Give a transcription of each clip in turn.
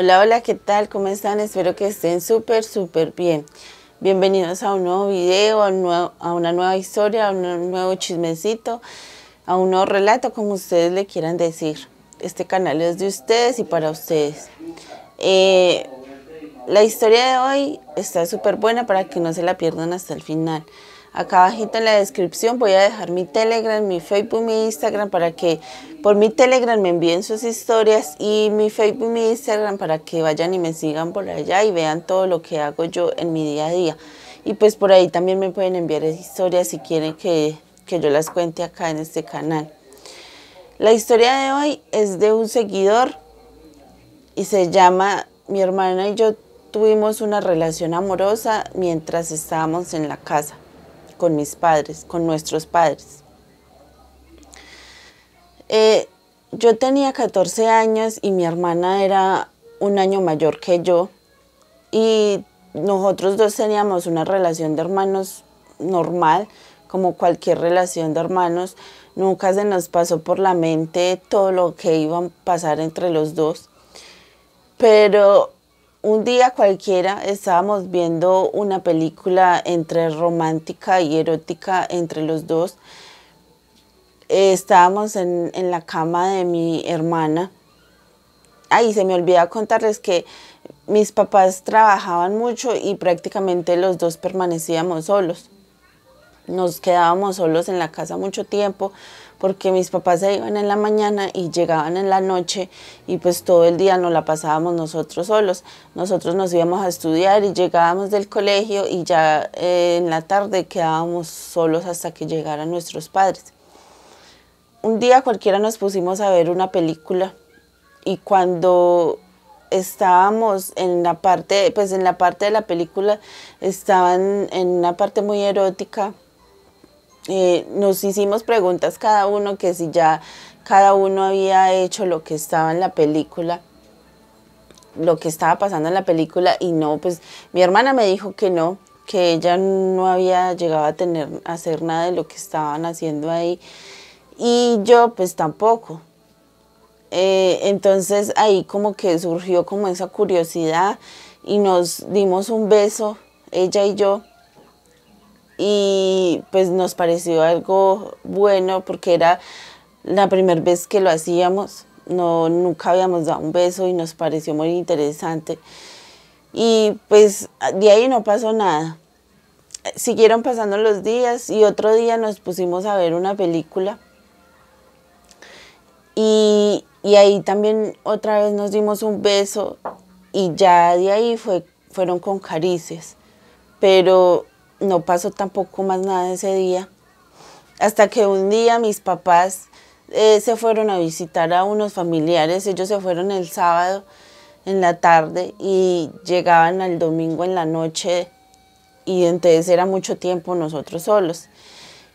Hola, hola, ¿qué tal? ¿Cómo están? Espero que estén súper, súper bien. Bienvenidos a un nuevo video, a, una nueva historia, a un nuevo chismecito, a un nuevo relato, como ustedes le quieran decir. Este canal es de ustedes y para ustedes. Eh, la historia de hoy está súper buena para que no se la pierdan hasta el final. Acá abajito en la descripción voy a dejar mi Telegram, mi Facebook, mi Instagram para que por mi Telegram me envíen sus historias y mi Facebook, mi Instagram para que vayan y me sigan por allá y vean todo lo que hago yo en mi día a día. Y pues por ahí también me pueden enviar historias si quieren que, que yo las cuente acá en este canal. La historia de hoy es de un seguidor y se llama Mi hermana y yo tuvimos una relación amorosa mientras estábamos en la casa con mis padres, con nuestros padres. Eh, yo tenía 14 años y mi hermana era un año mayor que yo y nosotros dos teníamos una relación de hermanos normal, como cualquier relación de hermanos. Nunca se nos pasó por la mente todo lo que iba a pasar entre los dos. Pero un día cualquiera estábamos viendo una película entre romántica y erótica entre los dos. Eh, estábamos en, la cama de mi hermana. Ahí se me olvida contarles que mis papás trabajaban mucho y prácticamente los dos permanecíamos solos. Nos quedábamos solos en la casa mucho tiempo porque mis papás se iban en la mañana y llegaban en la noche y pues todo el día nos la pasábamos nosotros solos. Nosotros nos íbamos a estudiar y llegábamos del colegio y ya eh, en la tarde quedábamos solos hasta que llegaran nuestros padres. Un día cualquiera nos pusimos a ver una película y cuando estábamos en la parte, pues en la parte de la película estaban en una parte muy erótica eh, nos hicimos preguntas cada uno que si ya cada uno había hecho lo que estaba en la película lo que estaba pasando en la película y no, pues mi hermana me dijo que no, que ella no había llegado a tener hacer nada de lo que estaban haciendo ahí y yo pues tampoco. Eh, entonces ahí como que surgió como esa curiosidad y nos dimos un beso, ella y yo, y pues nos pareció algo bueno porque era la primera vez que lo hacíamos, no, nunca habíamos dado un beso y nos pareció muy interesante. Y pues de ahí no pasó nada. Siguieron pasando los días y otro día nos pusimos a ver una película. Y, y ahí también otra vez nos dimos un beso y ya de ahí fue, fueron con caricias. Pero no pasó tampoco más nada ese día. Hasta que un día mis papás eh, se fueron a visitar a unos familiares, ellos se fueron el sábado en la tarde y llegaban al domingo en la noche y entonces era mucho tiempo nosotros solos.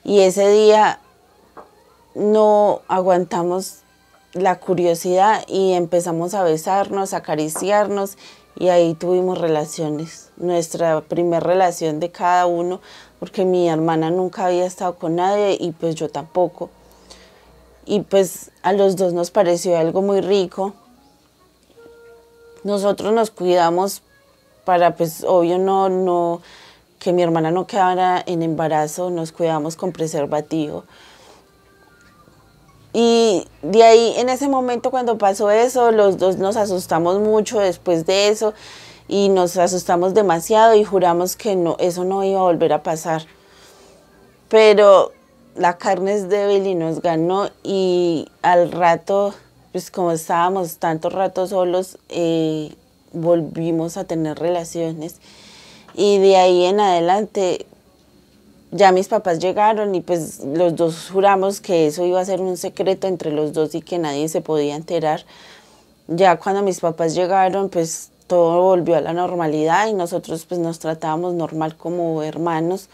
Y ese día no aguantamos la curiosidad y empezamos a besarnos, a acariciarnos y ahí tuvimos relaciones. Nuestra primera relación de cada uno, porque mi hermana nunca había estado con nadie y pues yo tampoco. Y pues a los dos nos pareció algo muy rico. Nosotros nos cuidamos para pues obvio no, no que mi hermana no quedara en embarazo, nos cuidamos con preservativo. Y de ahí, en ese momento cuando pasó eso, los dos nos asustamos mucho después de eso y nos asustamos demasiado y juramos que no, eso no iba a volver a pasar. Pero la carne es débil y nos ganó y al rato, pues como estábamos tantos ratos solos, eh, volvimos a tener relaciones y de ahí en adelante ya mis papás llegaron y pues los dos juramos que eso iba a ser un secreto entre los dos y que nadie se podía enterar. Ya cuando mis papás llegaron, pues todo volvió a la normalidad y nosotros pues nos tratábamos normal como hermanos.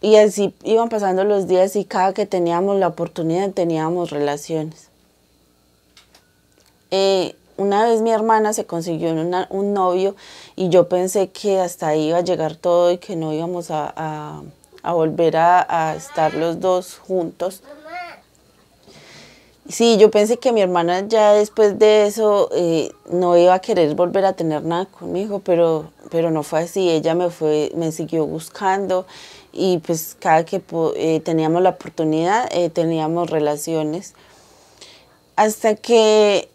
Y así iban pasando los días y cada que teníamos la oportunidad teníamos relaciones. Eh, una vez mi hermana se consiguió un novio y yo pensé que hasta ahí iba a llegar todo y que no íbamos a, a, volver a, estar los dos juntos. Sí, yo pensé que mi hermana ya después de eso eh, no iba a querer volver a tener nada conmigo, pero, pero no fue así. Ella me, fue, me siguió buscando y pues cada que eh, teníamos la oportunidad eh, teníamos relaciones. Hasta que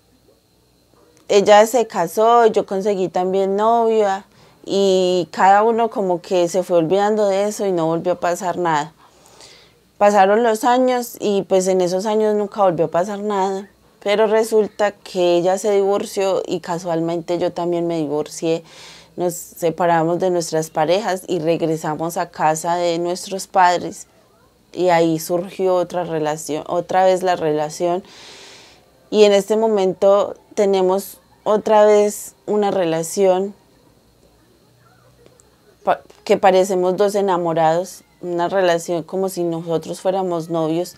ella se casó, yo conseguí también novia y cada uno como que se fue olvidando de eso y no volvió a pasar nada. Pasaron los años y pues en esos años nunca volvió a pasar nada, pero resulta que ella se divorció y casualmente yo también me divorcié. Nos separamos de nuestras parejas y regresamos a casa de nuestros padres y ahí surgió otra relación, otra vez la relación. Y en este momento tenemos otra vez una relación que parecemos dos enamorados, una relación como si nosotros fuéramos novios,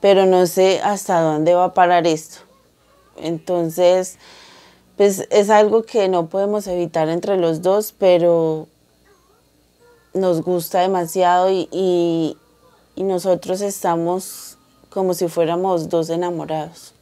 pero no sé hasta dónde va a parar esto. Entonces, pues es algo que no podemos evitar entre los dos, pero nos gusta demasiado y nosotros estamos como si fuéramos dos enamorados.